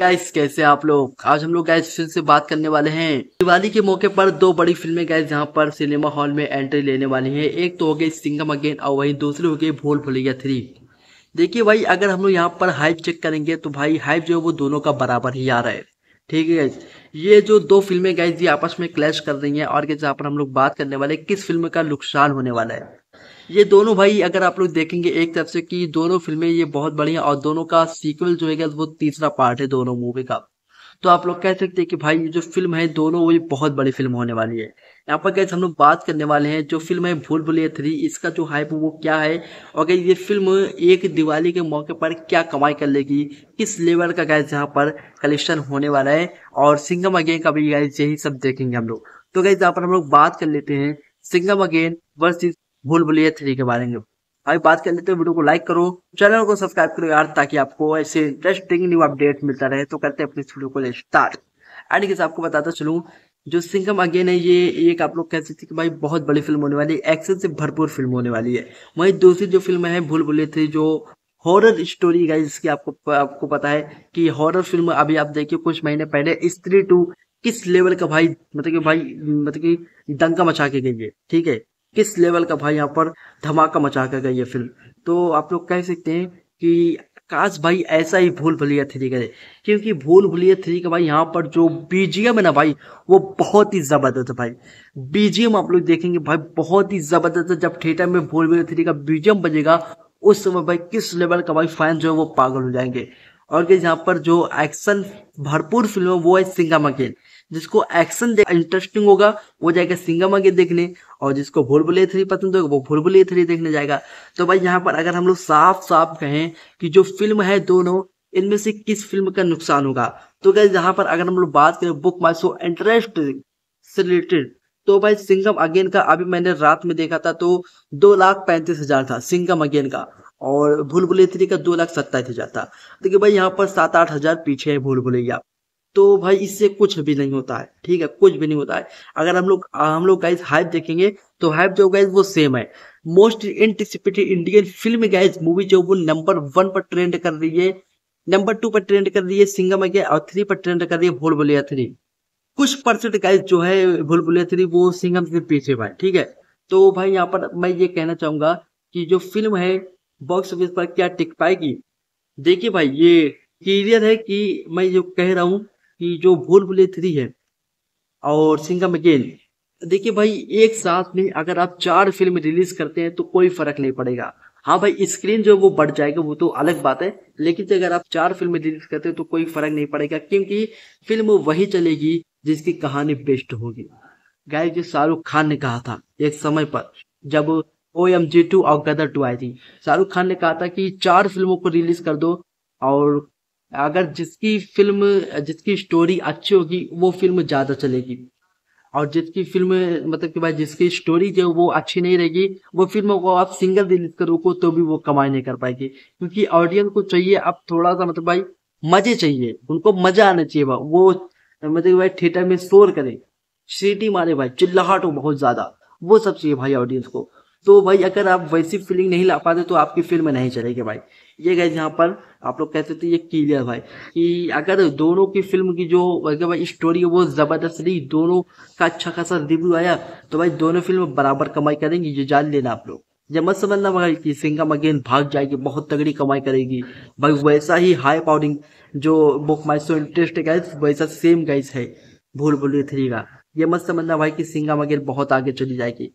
guys कैसे आप लोग आज हम लोग गाइस फिर से बात करने वाले हैं दिवाली के मौके पर दो बड़ी फिल्में गाइस यहां पर सिनेमा हॉल में एंट्री लेने वाली हैं एक तो हो गई सिंगम अगेन और वहीं दूसरी हो गई भूल भुलैया थ्री देखिए भाई अगर हम लोग यहाँ पर हाइप चेक करेंगे तो भाई हाइप जो है वो दोनों का बराबर ही आ रहा है ठीक है गाइज ये जो दो फिल्में गाइज ये आपस में क्लैश कर रही है और यहाँ पर हम लोग बात करने वाले किस फिल्म का नुकसान होने वाला है ये दोनों भाई अगर आप लोग देखेंगे एक तरफ से कि दोनों फिल्में ये बहुत बढ़िया और दोनों का सीक्वल जो है वो तीसरा पार्ट है दोनों मूवी का तो आप लोग कह सकते हैं कि भाई ये जो फिल्म है दोनों वो बहुत बड़ी फिल्म होने वाली है यहाँ पर कैसे हम लोग बात करने वाले हैं जो फिल्म है भूल भूलिया थ्री इसका जो हाइप वो क्या है और गई ये फिल्म एक दिवाली के मौके पर क्या कमाई कर लेगी किस लेवल का गैस यहाँ पर कलेक्शन होने वाला है और सिंगम अगेन का भी गैस यही सब देखेंगे हम लोग तो गैस यहाँ पर हम लोग बात कर लेते हैं सिंगम अगेन वर्सेस भूल भूलिए थ्री के बारे में अभी बात कर लेते हो वीडियो को लाइक करो चैनल को सब्सक्राइब करो यार ताकि आपको ऐसे इंटरेस्टिंग न्यू अपडेट मिलता रहे तो करते हैं अपने वीडियो को स्टार्ट एंड के आपको बताता चलूँ जो सिंगम अगेन है ये एक आप लोग कह सकते कि भाई बहुत बड़ी फिल्म होने वाली है एक्शन से भरपूर फिल्म होने वाली है वहीं दूसरी जो फिल्म है भूल भूलिए थ्री जो हॉरर स्टोरी गाइज जिसकी आपको आपको पता है कि हॉरर फिल्म अभी आप देखिए कुछ महीने पहले स्त्री टू किस लेवल का भाई मतलब कि भाई मतलब कि दंगा मचा के गई है ठीक है किस लेवल का भाई यहाँ पर धमाका मचा कर गई ये फिल्म तो आप लोग कह सकते हैं कि काश भाई ऐसा ही भूल भुलिया थ्री करे क्योंकि भूल भुलिया थ्री का भाई यहाँ पर जो बीजीएम है ना भाई वो बहुत ही ज़बरदस्त है भाई बीजीएम आप लोग देखेंगे भाई बहुत ही ज़बरदस्त है जब थिएटर में भूल भुलिया थ्री का बीजीएम बजेगा उस समय भाई किस लेवल का भाई फैन जो है वो पागल हो जाएंगे और यहाँ पर जो एक्शन भरपूर फिल्म है वो है सिंगामा के जिसको एक्शन इंटरेस्टिंग होगा वो जाएगा सिंगम आगे देखने और जिसको भूल भुले थ्री पसंद होगा वो भुले थ्री देखने जाएगा तो भाई यहाँ पर अगर हम लोग साफ साफ कहें कि जो फिल्म है दोनों इनमें से किस फिल्म का नुकसान होगा तो क्या यहाँ पर अगर हम लोग बात करें बुक माई सो इंटरेस्ट से रिलेटेड तो भाई सिंगम अगेन का अभी मैंने रात में देखा था तो दो लाख पैंतीस हजार था सिंगम अगेन का और भूल भुले थ्री का दो लाख सत्ताईस हजार था देखिए भाई यहाँ पर सात आठ हजार पीछे है भूल भुलैया तो भाई इससे कुछ भी नहीं होता है ठीक है कुछ भी नहीं होता है अगर हम लोग हम लोग गाइज हाइप देखेंगे तो हाइप जो गाइज वो सेम है most anticipated Indian film guys movie जो वो नंबर वन पर ट्रेंड कर रही है नंबर टू पर ट्रेंड कर रही है सिंगम है और थ्री पर ट्रेंड कर रही है भूल भुलिया थ्री कुछ परसेंट गाइज जो है भूल भुलिया थ्री वो सिंगम से पीछे भाई ठीक है तो भाई यहाँ पर मैं ये कहना चाहूंगा कि जो फिल्म है बॉक्स ऑफिस पर क्या टिक पाएगी देखिए भाई ये क्लियर है कि मैं जो कह रहा हूँ कि जो भूल भुले थ्री है और सिंगम अगेन देखिए भाई एक साथ में अगर आप चार फिल्म रिलीज करते हैं तो कोई फर्क नहीं पड़ेगा हाँ भाई स्क्रीन जो वो बढ़ जाएगा वो तो अलग बात है लेकिन तो अगर आप चार फिल्म रिलीज करते हैं तो कोई फर्क नहीं पड़ेगा क्योंकि फिल्म वही चलेगी जिसकी कहानी बेस्ट होगी गाय जो शाहरुख खान ने कहा था एक समय पर जब ओ एम जी टू और गदर टू आई थी शाहरुख खान ने कहा था कि चार फिल्मों को रिलीज कर दो और अगर जिसकी फिल्म जिसकी स्टोरी अच्छी होगी वो फिल्म ज़्यादा चलेगी और जिसकी फिल्म मतलब कि भाई जिसकी स्टोरी जो वो अच्छी नहीं रहेगी वो फिल्म को आप सिंगल रिलीज करोगे तो भी वो कमाई नहीं कर पाएगी क्योंकि ऑडियंस को चाहिए अब थोड़ा सा मतलब भाई मजे चाहिए उनको मजा आना चाहिए वो मतलब भाई थिएटर में शोर करे सीटी मारे भाई चिल्लाहट हो बहुत ज़्यादा वो सब चाहिए भाई ऑडियंस को तो भाई अगर आप वैसी फीलिंग नहीं ला पाते तो आपकी फिल्म नहीं चलेगी भाई ये गए यहाँ पर आप लोग कहते थे ये क्लियर भाई कि अगर दोनों की फिल्म की जो भाई स्टोरी है वो ज़बरदस्त रही दोनों का अच्छा खासा रिव्यू आया तो भाई दोनों फिल्म बराबर कमाई करेंगी ये जान लेना आप लोग ये मत समझना भाई कि सिंगम अगेन भाग जाएगी बहुत तगड़ी कमाई करेगी भाई वैसा ही हाई पाउडिंग जो बुक माई सो इंटरेस्ट है वैसा सेम गाइस है भूल भूल थ्री का ये मत समझना भाई कि सिंगम अगेन बहुत आगे चली जाएगी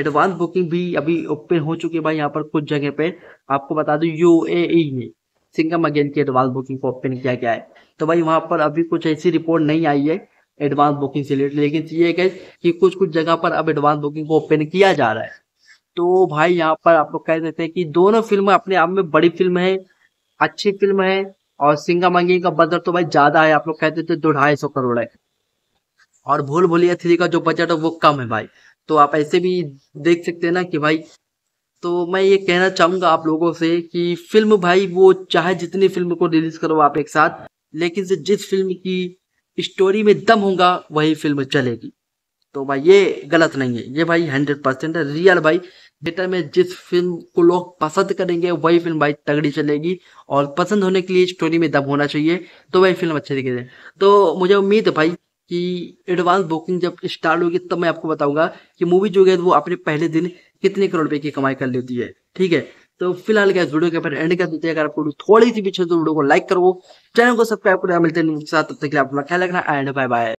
एडवांस बुकिंग भी अभी ओपन हो चुकी है भाई यहाँ पर कुछ जगह पे आपको बता दूं यू ए e में सिंगम अगेन की एडवांस बुकिंग को ओपन किया गया है तो भाई वहाँ पर अभी कुछ ऐसी रिपोर्ट नहीं आई है एडवांस बुकिंग से रिलेटेड लेकिन ये है कि कुछ कुछ जगह पर अब एडवांस बुकिंग को ओपन किया जा रहा है तो भाई यहाँ पर आप लोग कह सकते हैं कि दोनों फिल्म अपने आप में बड़ी फिल्म है अच्छी फिल्म है और सिंगा मंगी का बजट तो भाई ज्यादा है आप लोग कहते थे दो ढाई सौ करोड़ है और भूल भूलिया थ्री का जो बजट है वो कम है भाई तो आप ऐसे भी देख सकते हैं ना कि भाई तो मैं ये कहना चाहूँगा आप लोगों से कि फिल्म भाई वो चाहे जितनी फिल्म को रिलीज करो आप एक साथ लेकिन से जिस फिल्म की स्टोरी में दम होगा वही फिल्म चलेगी तो भाई ये गलत नहीं है ये भाई हंड्रेड परसेंट है रियल भाई थिएटर में जिस फिल्म को लोग पसंद करेंगे वही फिल्म भाई तगड़ी चलेगी और पसंद होने के लिए स्टोरी में दम होना चाहिए तो वही फिल्म अच्छी दिखेगी तो मुझे उम्मीद है भाई कि एडवांस बुकिंग जब स्टार्ट होगी तब मैं आपको बताऊंगा कि मूवी जो है वो अपने पहले दिन कितने करोड़ रुपए की कमाई कर लेती है ठीक है तो फिलहाल क्या वीडियो के ऊपर एंड कर देते हैं अगर आपको थोड़ी सी पीछे तो वीडियो को लाइक करो चैनल को सब्सक्राइब करो मिलते हैं साथ तब तक के लिए अपना ख्याल रखना एंड बाय बाय